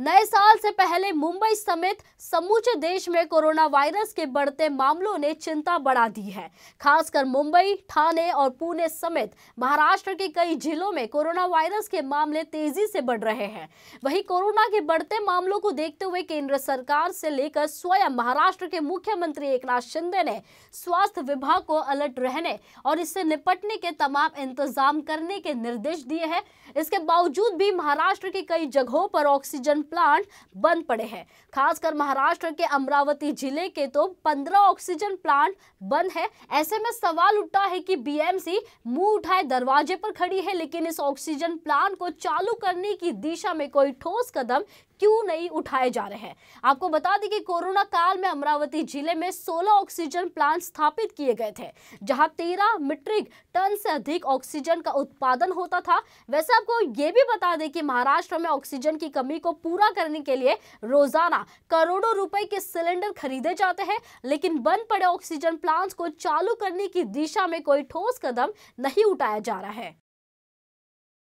नए साल से पहले मुंबई समेत समूचे देश में कोरोना वायरस के बढ़ते मामलों ने चिंता बढ़ा दी है खासकर मुंबई ठाणे और पुणे समेत महाराष्ट्र के कई जिलों में कोरोना वायरस के मामले तेजी से बढ़ रहे हैं वहीं कोरोना के बढ़ते मामलों को देखते हुए केंद्र सरकार से लेकर स्वयं महाराष्ट्र के मुख्यमंत्री एक शिंदे ने स्वास्थ्य विभाग को अलर्ट रहने और इससे निपटने के तमाम इंतजाम करने के निर्देश दिए हैं इसके बावजूद भी महाराष्ट्र के कई जगहों पर ऑक्सीजन प्लांट बंद पड़े हैं खासकर महाराष्ट्र के अमरावती जिले के तो 15 ऑक्सीजन प्लांट बंद है ऐसे में सवाल उठता है कि बीएमसी मुंह उठाए दरवाजे पर खड़ी है लेकिन इस ऑक्सीजन प्लांट को चालू करने की दिशा में कोई ठोस कदम क्यों नहीं उठाए जा रहे हैं आपको बता दें कि कोरोना काल में अमरावती जिले में 16 ऑक्सीजन प्लांट स्थापित किए गए थे जहां 13 मीट्रिक टन से अधिक ऑक्सीजन का उत्पादन होता था वैसे आपको ये भी बता दें कि महाराष्ट्र में ऑक्सीजन की कमी को पूरा पूरा करने के लिए रोजाना करोड़ों रुपए के सिलेंडर खरीदे जाते हैं लेकिन बंद पड़े ऑक्सीजन प्लांट्स को चालू करने की दिशा में कोई ठोस कदम नहीं उठाया जा रहा है